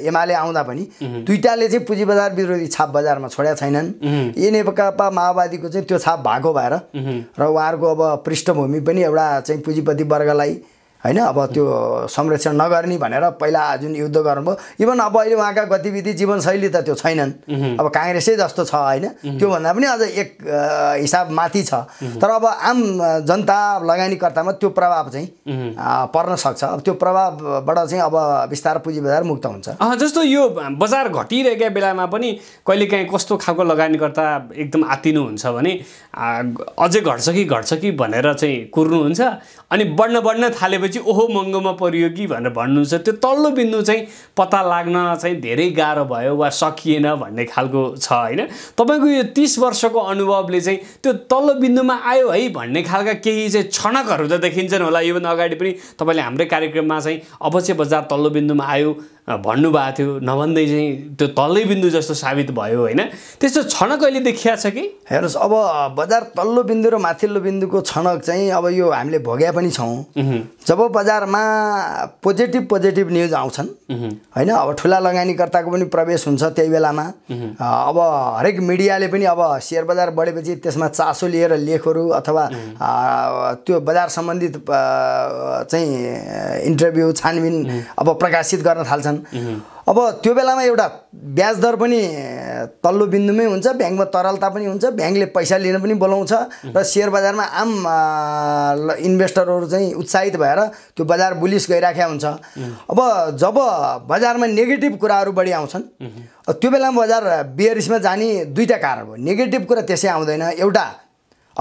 एमाले आउँदा पनि दुइटाले चाहिँ पुँजी बजार विरोधी छाप बजारमा छोड्या छैनन् यी नेकपा माओवादीको चाहिँ त्यो छाप भएको भएर र उहाँहरूको अब पृष्ठभूमि पनि एउटा चाहिँ पुँजीपति वर्गलाई होइन अब त्यो संरक्षण नगर्ने भनेर पहिला जुन युद्ध गर्नुभयो इभन अब अहिले उहाँका गतिविधि जीवनशैली त त्यो छैनन् अब काङ्ग्रेसै जस्तो छ होइन त्योभन्दा पनि अझ एक हिसाब माथि छ तर अब आम जनता लगानीकर्तामा त्यो प्रभाव चाहिँ पर्न सक्छ अब त्यो प्रभावबाट चाहिँ अब बिस्तार पुँजी बजार मुक्त हुन्छ जस्तो यो बजार घटिरहेका बेलामा पनि कहिलेकाहीँ कस्तो खालको लगानीकर्ता एकदम आत्तिनुहुन्छ भने अझै घट्छ कि घट्छ कि भनेर चाहिँ कुर्नुहुन्छ अनि बढ्न बढ्न थालेपछि भनेपछि ओहो महँगोमा पऱ्यो कि भनेर भन्नुहुन्छ त्यो तल्लो बिन्दु चाहिँ पत्ता लाग्न चाहिँ धेरै गाह्रो भयो वा सकिएन भन्ने खालको छ होइन तपाईँको यो तिस वर्षको अनुभवले चाहिँ त्यो तल्लो बिन्दुमा आयो है भन्ने खालका केही चाहिँ छनकहरू त देखिन्छन् होला योभन्दा अगाडि पनि तपाईँले हाम्रै कार्यक्रममा चाहिँ अवश्य बजार तल्लो बिन्दुमा आयो भन्नुभएको थियो नभन्दै चाहिँ त्यो तल्लै बिन्दु जस्तो साबित भयो होइन त्यस्तो छनक अहिले देखिया छ कि हेर्नुहोस् अब बजार तल्लो बिन्दु र माथिल्लो बिन्दुको छनक चाहिँ अब यो हामीले भोग्या पनि छौँ जब बजारमा पोजिटिभ पोजिटिभ न्युज आउँछन् होइन अब ठुला लगानीकर्ताको पनि प्रवेश हुन्छ त्यही बेलामा अब हरेक मिडियाले पनि अब सेयर बजार बढेपछि त्यसमा चासो लिएर लेखहरू अथवा त्यो बजार सम्बन्धित चाहिँ इन्टरभ्यू छानबिन अब प्रकाशित गर्न थाल्छन् अब त्यो बेलामा एउटा ब्याज दर पनि तल्लो बिन्दुमै हुन्छ ब्याङ्कमा तरलता पनि हुन्छ ब्याङ्कले पैसा लिन पनि बोलाउँछ र सेयर बजारमा आम इन्भेस्टरहरू चाहिँ उत्साहित भएर त्यो बजार बुलिस गइराखेका हुन्छ अब जब बजारमा नेगेटिभ कुराहरू बढी आउँछन् त्यो बेलामा बजार बियरिसमा जाने दुईवटा कारण हो नेगेटिभ कुरा त्यसै आउँदैन एउटा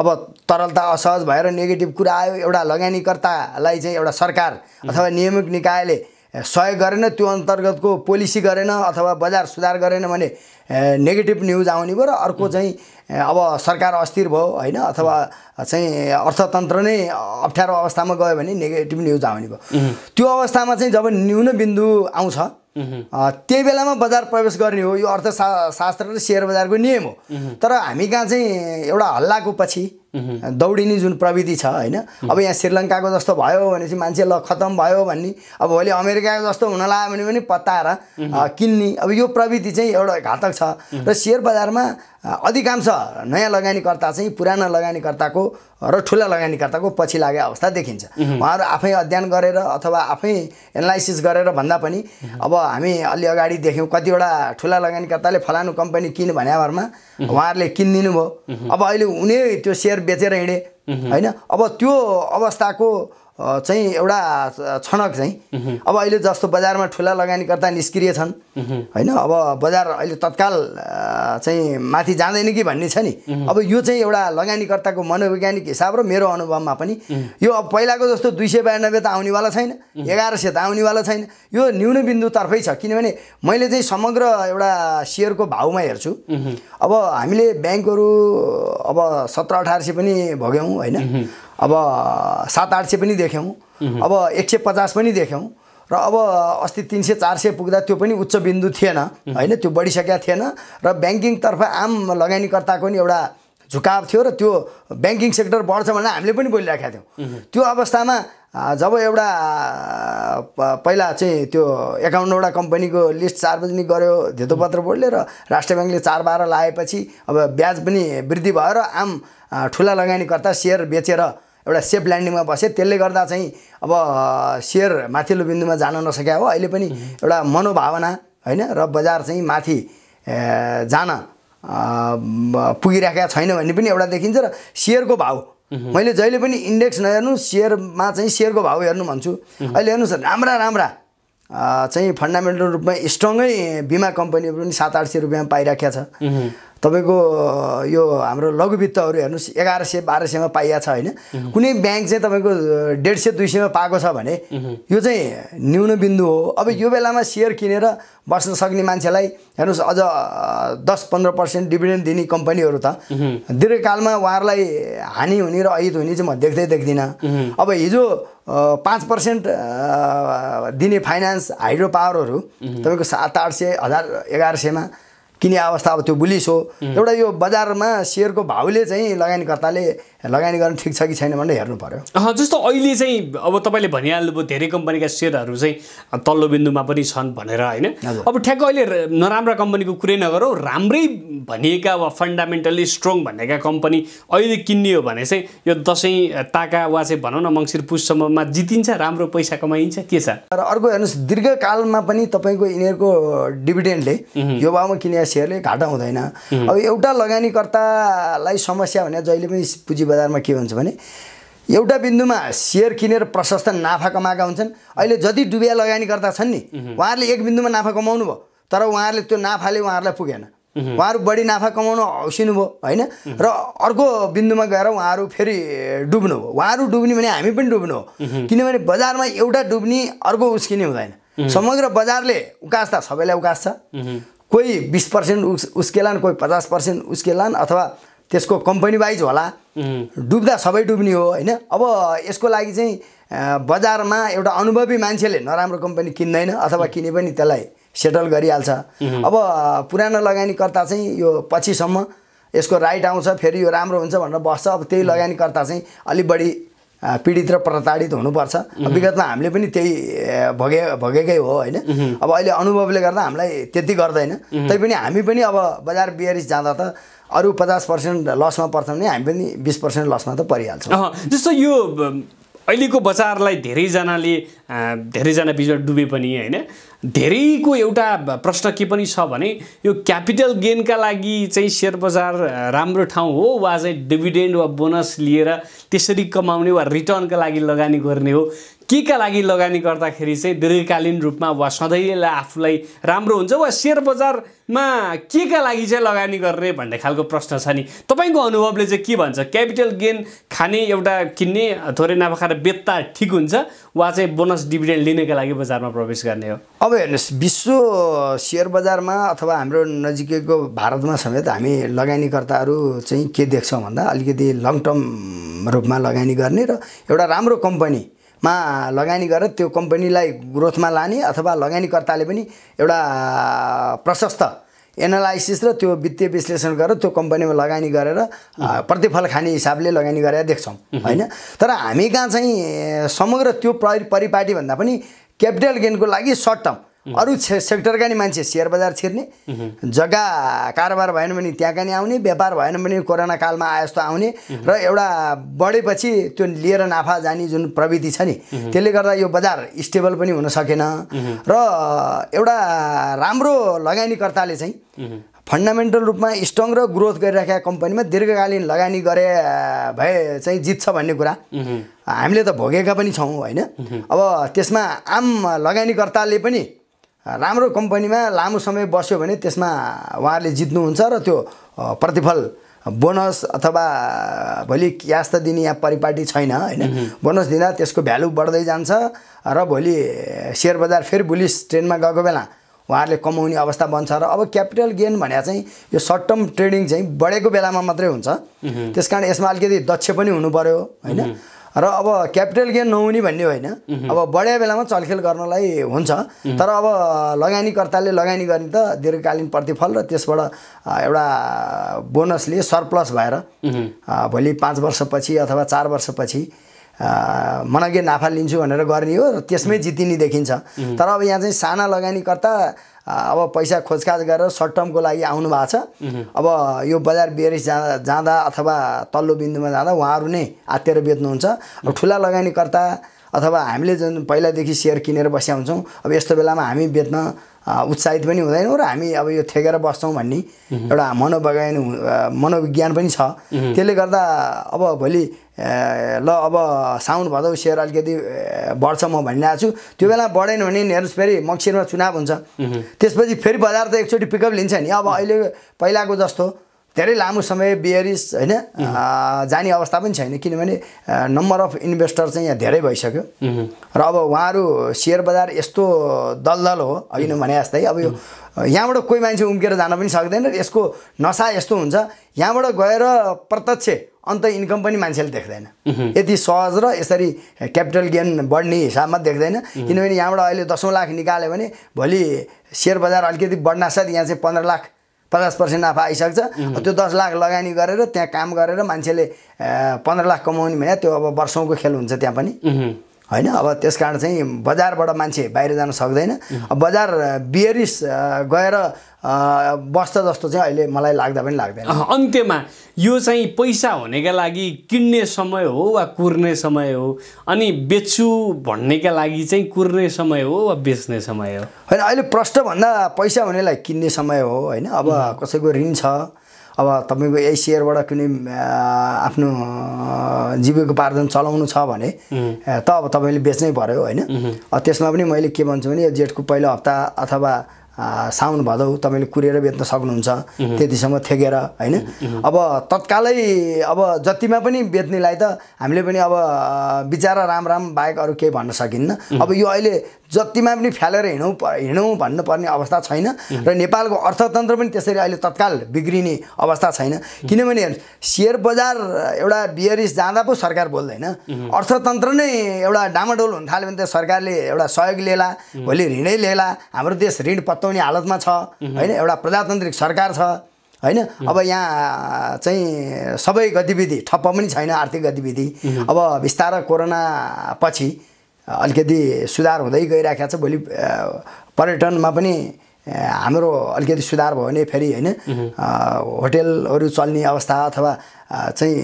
अब तरलता असहज भएर नेगेटिभ कुरा आयो एउटा लगानीकर्तालाई चाहिँ एउटा सरकार अथवा नियमित निकायले सहयोग गरेन त्यो अन्तर्गतको पोलिसी गरेन अथवा बजार सुधार गरेन भने नेगेटिभ न्युज आउने भयो र अर्को चाहिँ अब सरकार अस्थिर भयो होइन अथवा चाहिँ अर्थतन्त्र नै अप्ठ्यारो अवस्थामा गयो भने नेगेटिभ न्युज आउने भयो त्यो अवस्थामा चाहिँ जब न्यून बिन्दु आउँछ त्यही बेलामा बजार प्रवेश गर्ने हो यो अर्थशास्त्र र सेयर बजारको नियम हो तर हामी कहाँ चाहिँ एउटा हल्लाको पछि दौडिने जुन प्रविधि छ होइन अब यहाँ श्रीलङ्काको जस्तो भयो भने चाहिँ मान्छे ल खतम भयो भन्ने अब भोलि अमेरिकाको जस्तो हुन लाग्यो भने पनि पत्ताएर किन्ने अब यो प्रविधि चाहिँ एउटा घातक छ र सेयर बजारमा अधिकांश नयाँ लगानीकर्ता चाहिँ पुराना लगानीकर्ताको र ठुला लगानीकर्ताको पछि लागे अवस्था देखिन्छ उहाँहरू आफै अध्ययन गरेर अथवा आफै एनालाइसिस गरेर भन्दा पनि अब हामी अलि अगाडि देख्यौँ कतिवटा ठुला लगानीकर्ताले फलानु कम्पनी किन भनेरमा उहाँहरूले किनिदिनु भयो अब अहिले उनी त्यो सेयर बेचेर हिँडे होइन अब त्यो अवस्थाको चाहिँ एउटा छनक चाहिँ अब अहिले जस्तो बजारमा ठुला लगानीकर्ता निष्क्रिय छन् होइन अब बजार अहिले तत्काल चाहिँ माथि जाँदैन कि भन्ने छ नि अब यो चाहिँ एउटा लगानीकर्ताको मनोवैज्ञानिक हिसाब र मेरो अनुभवमा पनि यो अब पहिलाको जस्तो दुई सय बयानब्बे त आउनेवाला छैन एघार सय त आउनेवाला छैन यो न्यून बिन्दुतर्फै छ किनभने मैले चाहिँ समग्र एउटा सेयरको भाउमा हेर्छु अब हामीले ब्याङ्कहरू अब सत्र अठार सय पनि भोग्यौँ होइन अब सात आठ सय पनि देख्यौँ अब एक सय पचास पनि देख्यौँ र अब अस्ति तिन सय चार सय पुग्दा त्यो पनि उच्च बिन्दु थिएन होइन त्यो बढिसकेका थिएन र ब्याङ्किङतर्फ आम लगानीकर्ताको नि एउटा झुकाव थियो र त्यो ब्याङ्किङ सेक्टर बढ्छ भनेर हामीले पनि बोलिरहेका थियौँ त्यो अवस्थामा जब एउटा पहिला चाहिँ त्यो एकाउन्नवटा कम्पनीको लिस्ट सार्वजनिक गर्यो धेतोपत्र बोर्डले र राष्ट्र ब्याङ्कले चार बाह्र लाएपछि अब ब्याज पनि वृद्धि भयो र आम ठुला लगानीकर्ता सेयर बेचेर एउटा सेफ ल्यान्डिङमा बसेँ त्यसले गर्दा चाहिँ अब सेयर माथिल्लो बिन्दुमा जान नसकेको हो अहिले पनि एउटा मनोभावना होइन र बजार चाहिँ माथि जान पुगिराखेका छैन भन्ने पनि एउटा देखिन्छ र सेयरको भाव मैले जहिले पनि इन्डेक्स नहेर्नु सेयरमा चाहिँ सेयरको भाव हेर्नु भन्छु अहिले हेर्नुहोस् राम्रा राम्रा चाहिँ फन्डामेन्टल रूपमा स्ट्रङै बिमा कम्पनीहरू पनि सात आठ सय रुपियाँमा पाइराखेको छ तपाईँको यो हाम्रो लघुवित्तहरू हेर्नुहोस् एघार सय बाह्र सयमा पाइया छ होइन कुनै ब्याङ्क चाहिँ तपाईँको डेढ सय दुई सयमा पाएको छ भने यो चाहिँ न्यून बिन्दु हो अब यो बेलामा सेयर किनेर बस्न सक्ने मान्छेलाई हेर्नुहोस् अझ दस पन्ध्र पर्सेन्ट डिभिडेन्ड दिने कम्पनीहरू त दीर्घकालमा उहाँहरूलाई हानि हुने र अहित हुने चाहिँ म देख्दै देख्दिनँ अब हिजो पाँच पर्सेन्ट दिने फाइनेन्स हाइड्रो पावरहरू तपाईँको सात आठ सय हजार एघार सयमा किने अवस्था अब त्यो बुलिस हो एउटा यो बजारमा सेयरको भाउले चाहिँ लगानीकर्ताले लगानी गर्नु ठिक छ कि छैन भनेर हेर्नु पऱ्यो जस्तो अहिले चाहिँ अब तपाईँले भनिहाल्नुभयो धेरै कम्पनीका सेयरहरू चाहिँ तल्लो बिन्दुमा पनि छन् भनेर होइन अब ठ्याक्क अहिले नराम्रा कम्पनीको कुरै नगरौँ राम्रै भनिएका वा फन्डामेन्टल्ली स्ट्रङ भनेका कम्पनी अहिले किन्ने हो भने चाहिँ यो दसैँ ताका वा चाहिँ भनौँ न मङ्सिर पुसम्ममा जितिन्छ राम्रो पैसा कमाइन्छ के छ र अर्को हेर्नुहोस् दीर्घकालमा पनि तपाईँको यिनीहरूको डिभिडेन्डले यो भावमा किनेका सेयरले घाटा हुँदैन अब एउटा लगानीकर्तालाई समस्या भने जहिले पनि पुँजी बजारमा के हुन्छ भने एउटा बिन्दुमा सेयर किनेर प्रशस्त नाफा कमाएका हुन्छन् अहिले जति डुबिया लगानीकर्ता छन् नि उहाँहरूले एक बिन्दुमा नाफा कमाउनु भयो तर उहाँहरूले त्यो नाफाले उहाँहरूलाई पुगेन उहाँहरू बढी नाफा कमाउनु हौसिनु भयो होइन र अर्को बिन्दुमा गएर उहाँहरू फेरि डुब्नु भयो उहाँहरू डुब्ने भने हामी पनि डुब्नु हो किनभने बजारमा एउटा डुब्ने अर्को उस्किने हुँदैन समग्र बजारले उकास्छ सबैलाई उकास्छ कोही बिस पर्सेन्ट उस् उस्केलान् कोही पचास पर्सेन्ट उस्केलान् अथवा त्यसको कम्पनी वाइज होला डुब्दा सबै डुब्ने हो होइन अब यसको लागि चाहिँ बजारमा एउटा अनुभवी मान्छेले नराम्रो कम्पनी किन्दैन अथवा किने पनि त्यसलाई सेटल गरिहाल्छ अब पुरानो लगानीकर्ता चाहिँ यो पछिसम्म यसको राइट आउँछ फेरि यो राम्रो हुन्छ भनेर बस्छ अब त्यही लगानीकर्ता चाहिँ अलिक बढी पीडित र प्रताडित हुनुपर्छ विगतमा हामीले पनि त्यही भगे भगेकै हो होइन अब अहिले अनुभवले गर्दा हामीलाई त्यति गर्दैन तैपनि हामी पनि अब बजार बिहारिस जाँदा त अरू पचास पर्सेन्ट लसमा पर्छ भने हामी पनि बिस पर्सेन्ट लसमा त परिहाल्छौँ जस्तो यो अहिलेको बजारलाई धेरैजनाले धेरैजना बिचमा डुबे पनि होइन धेरैको एउटा प्रश्न के पनि छ भने यो क्यापिटल गेनका लागि चाहिँ सेयर बजार राम्रो ठाउँ हो वा चाहिँ डिभिडेन्ड वा बोनस लिएर त्यसरी कमाउने वा रिटर्नका लागि लगानी गर्ने हो के का लागि लगानी गर्दाखेरि चाहिँ दीर्घकालीन रूपमा वा सधैँलाई आफूलाई राम्रो हुन्छ वा सेयर बजारमा के का लागि चाहिँ लगानी गर्ने भन्ने खालको प्रश्न छ नि तपाईँको अनुभवले चाहिँ के भन्छ क्यापिटल गेन खाने एउटा किन्ने थोरै नाफाखा बेत्ता बेत्ता ठिक हुन्छ वा चाहिँ बोनस डिभिडेन्ड लिनका लागि बजारमा प्रवेश गर्ने हो अब हेर्नुहोस् विश्व सेयर बजारमा अथवा हाम्रो नजिकैको भारतमा समेत हामी लगानीकर्ताहरू चाहिँ के देख्छौँ भन्दा अलिकति लङ टर्म रूपमा लगानी गर्ने र एउटा राम्रो कम्पनी मा लगानी गरेर त्यो कम्पनीलाई ग्रोथमा लाने अथवा लगानीकर्ताले पनि एउटा प्रशस्त एनालाइसिस र त्यो वित्तीय विश्लेषण गरेर त्यो कम्पनीमा लगानी गरेर प्रतिफल खाने हिसाबले लगानी गरेर देख्छौँ होइन तर हामी कहाँ चाहिँ समग्र त्यो परिपाटी भन्दा पनि क्यापिटल गेनको लागि सर्ट टर्म अरू सेक्टरका नि मान्छे सेयर बजार छिर्ने जग्गा कारोबार भएन भने त्यहाँका नि आउने व्यापार भएन भने कोरोना कालमा आए जस्तो आउने र एउटा बढेपछि त्यो लिएर नाफा जाने जुन प्रविधि छ नि त्यसले गर्दा यो बजार स्टेबल पनि हुन सकेन र एउटा राम्रो लगानीकर्ताले चाहिँ फन्डामेन्टल रूपमा स्ट्रङ र ग्रोथ गरिराखेका कम्पनीमा दीर्घकालीन लगानी गरे भए चाहिँ जित्छ भन्ने कुरा हामीले त भोगेका पनि छौँ होइन अब त्यसमा आम लगानीकर्ताले पनि राम्रो कम्पनीमा लामो समय बस्यो भने त्यसमा उहाँहरूले जित्नुहुन्छ र त्यो प्रतिफल बोनस अथवा भोलि क्यास त दिने यहाँ परिपाटी छैन होइन बोनस दिँदा त्यसको भ्यालु बढ्दै जान्छ र भोलि सेयर बजार फेरि भोलि ट्रेनमा गएको बेला उहाँहरूले कमाउने अवस्था बन्छ र अब क्यापिटल गेन भनेर चाहिँ यो सर्ट टर्म ट्रेडिङ चाहिँ बढेको बेलामा मात्रै हुन्छ त्यस कारण यसमा अलिकति दक्ष पनि हुनु पऱ्यो होइन र अब क्यापिटल गेन नहुने भन्ने होइन अब बढिया बेलामा चलखेल गर्नलाई हुन्छ तर अब लगानीकर्ताले लगानी गर्ने त दीर्घकालीन प्रतिफल र त्यसबाट एउटा बोनसले सरप्लस भएर भोलि पाँच वर्षपछि अथवा चार वर्षपछि मनगे नाफा लिन्छु भनेर गर्ने हो र त्यसमै जितिने देखिन्छ तर अब यहाँ चाहिँ साना लगानीकर्ता अब पैसा खोजखाज गरेर सर्ट टर्मको लागि आउनु भएको छ अब यो बजार बेरिस जाँदा जाँदा अथवा तल्लो बिन्दुमा जाँदा उहाँहरू नै आत्तिएर बेच्नुहुन्छ अब ठुला लगानीकर्ता अथवा हामीले जुन पहिलादेखि सेयर किनेर बस्या हुन्छौँ अब यस्तो बेलामा हामी बेच्न उत्साहित पनि हुँदैनौँ र हामी अब यो ठेकेर बस्छौँ भन्ने एउटा मनोवैज्ञान मनोविज्ञान पनि छ त्यसले गर्दा अब भोलि ल अब साउन भदौ सेयर अलिकति बढ्छ म भनिरहेको छु त्यो बेला बढेन भने हेर्नुहोस् फेरि मक्सिरमा चुनाव हुन्छ त्यसपछि फेरि बजार त एकचोटि पिकअप लिन्छ नि अब अहिले पहिलाको जस्तो धेरै लामो समय बियरिस होइन जाने अवस्था पनि छैन किनभने नम्बर अफ इन्भेस्टर चाहिँ यहाँ धेरै भइसक्यो र अब उहाँहरू सेयर बजार यस्तो दलदल हो होइन भने जस्तै अब यो यहाँबाट कोही मान्छे उम्केर जान पनि सक्दैन र यसको नसा यस्तो हुन्छ यहाँबाट गएर प्रत्यक्ष अन्त इन्कम पनि मान्छेले देख्दैन यति सहज र यसरी क्यापिटल गेन बढ्ने हिसाबमा देख्दैन किनभने यहाँबाट अहिले दसौँ लाख निकाल्यो भने भोलि सेयर बजार अलिकति बढ्नासाथ यहाँ चाहिँ पन्ध्र लाख पचास पर्सेन्ट नाफा आइसक्छ त्यो दस लाख लगानी गरेर त्यहाँ काम गरेर मान्छेले पन्ध्र लाख कमाउने भने त्यो अब वर्षौँको खेल हुन्छ त्यहाँ पनि होइन अब त्यस कारण चाहिँ बजारबाट मान्छे बाहिर जान सक्दैन बजार बियरिस गएर बस्छ जस्तो चाहिँ अहिले मलाई लाग्दा पनि लाग्दैन अन्त्यमा यो चाहिँ पैसा हुनेका लागि किन्ने समय हो वा कुर्ने समय हो अनि बेच्छु भन्नेका लागि चाहिँ कुर्ने समय हो वा बेच्ने समय हो होइन अहिले प्रष्टभन्दा पैसा हुनेलाई किन्ने समय हो होइन अब कसैको ऋण छ अब तपाईँको यही सेयरबाट कुनै आफ्नो जीविकोपार्जन चलाउनु छ भने त अब तपाईँले बेच्नै पऱ्यो होइन त्यसमा पनि मैले के भन्छु भने यो जेठको पहिलो हप्ता अथवा साउन भदौ तपाईँले कुरेर बेच्न सक्नुहुन्छ त्यतिसम्म थेगेर होइन अब तत्कालै अब जतिमा पनि बेच्नेलाई त हामीले पनि अब बिचरा राम राम बाहेक अरू केही भन्न सकिन्न अब यो अहिले जतिमा पनि फ्यालेर हिँडौँ हिँडौँ भन्नुपर्ने अवस्था छैन र नेपालको अर्थतन्त्र पनि त्यसरी अहिले तत्काल बिग्रिने अवस्था छैन किनभने सेयर बजार एउटा बियरिस जाँदा पो सरकार बोल्दैन अर्थतन्त्र नै एउटा डामाडोल हुन थाल्यो भने त सरकारले एउटा सहयोग लिएला भोलि ऋणै लिएला हाम्रो देश ऋण पत्ताउने हालतमा छ होइन एउटा प्रजातान्त्रिक सरकार छ होइन अब यहाँ चाहिँ सबै गतिविधि ठप्प पनि छैन आर्थिक गतिविधि अब बिस्तारै कोरोना पछि अलिकति सुधार हुँदै गइरहेको छ भोलि पर्यटनमा पनि हाम्रो अलिकति सुधार भयो भने फेरि होइन होटेलहरू चल्ने अवस्था अथवा चाहिँ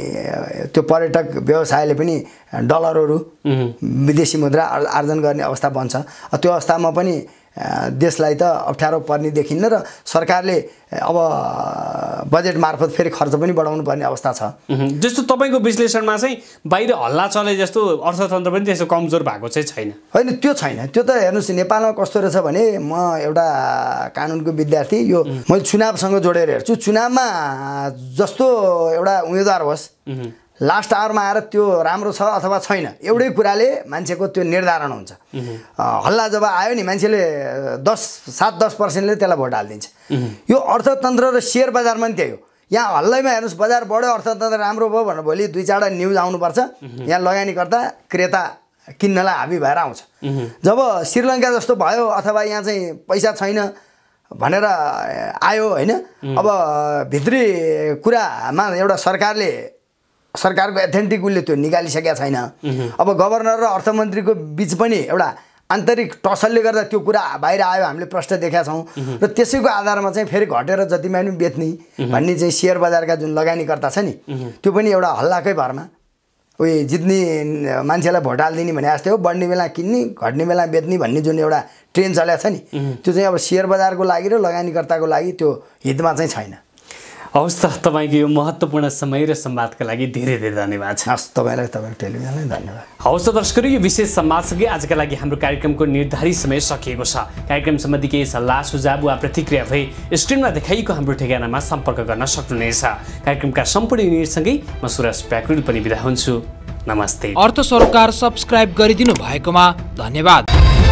त्यो पर्यटक व्यवसायले पनि डलरहरू विदेशी मुद्रा आर्जन गर्ने अवस्था बन्छ त्यो अवस्थामा पनि देशलाई त अप्ठ्यारो पर्ने देखिन्न र सरकारले अब बजेट मार्फत फेरि खर्च पनि बढाउनु पर्ने अवस्था छ जस्तो तपाईँको विश्लेषणमा चाहिँ बाहिर हल्ला चले जस्तो अर्थतन्त्र पनि त्यस्तो कमजोर भएको चाहिँ छैन होइन त्यो छैन त्यो त हेर्नुहोस् नेपालमा कस्तो रहेछ भने म एउटा कानुनको विद्यार्थी यो मैले चुनावसँग जोडेर हेर्छु चुनावमा जस्तो एउटा उम्मेदवार होस् लास्ट आवरमा आएर त्यो राम्रो छ अथवा छैन एउटै कुराले मान्छेको त्यो निर्धारण हुन्छ हल्ला जब आयो नि मान्छेले दस सात दस पर्सेन्टले त्यसलाई भोट हालिदिन्छ यो अर्थतन्त्र र सेयर बजारमा पनि त्यही हो यहाँ हल्लैमा हेर्नुहोस् बजार बढ्यो अर्थतन्त्र राम्रो भयो भनेर भोलि दुई चारवटा न्युज आउनुपर्छ यहाँ लगानीकर्ता क्रेता किन्नलाई हाबी भएर आउँछ जब श्रीलङ्का जस्तो भयो अथवा यहाँ चाहिँ पैसा छैन भनेर आयो होइन अब भित्री कुरामा एउटा सरकारले सरकारको एथेन्टिक उसले त्यो निकालिसकेका छैन अब गभर्नर र अर्थमन्त्रीको बिच पनि एउटा आन्तरिक टसलले गर्दा त्यो कुरा बाहिर आयो हामीले प्रश्न देखाएका छौँ र त्यसैको आधारमा चाहिँ फेरि घटेर जतिमा पनि बेच्ने भन्ने चाहिँ सेयर बजारका जुन लगानीकर्ता छ नि त्यो पनि एउटा हल्लाकै भरमा उयो जित्ने मान्छेलाई भोट हालिदिने भने जस्तै हो बढ्ने बेला किन्ने घट्ने बेला बेच्ने भन्ने जुन एउटा ट्रेन्ड चलेको छ नि त्यो चाहिँ अब सेयर बजारको लागि र लगानीकर्ताको लागि त्यो हितमा चाहिँ छैन हवस् त तपाईँको यो महत्त्वपूर्ण समय र संवादका लागि धेरै धेरै धन्यवाद छ हस् तपाईँलाई तपाईँको टेलिभिजनलाई धन्यवाद हवस् त दर्शकहरू यो विशेष संवादसँगै आजका लागि हाम्रो कार्यक्रमको निर्धारित समय सकिएको छ कार्यक्रम सम्बन्धी केही सल्लाह सुझाव वा प्रतिक्रिया भए स्क्रिनमा देखाइएको हाम्रो ठेगानामा सम्पर्क गर्न सक्नुहुनेछ कार्यक्रमका सम्पूर्ण युनिटसँगै म सुरज प्याकुल पनि विदा हुन्छु नमस्ते अर्थ सरकार सब्सक्राइब गरिदिनु भएकोमा धन्यवाद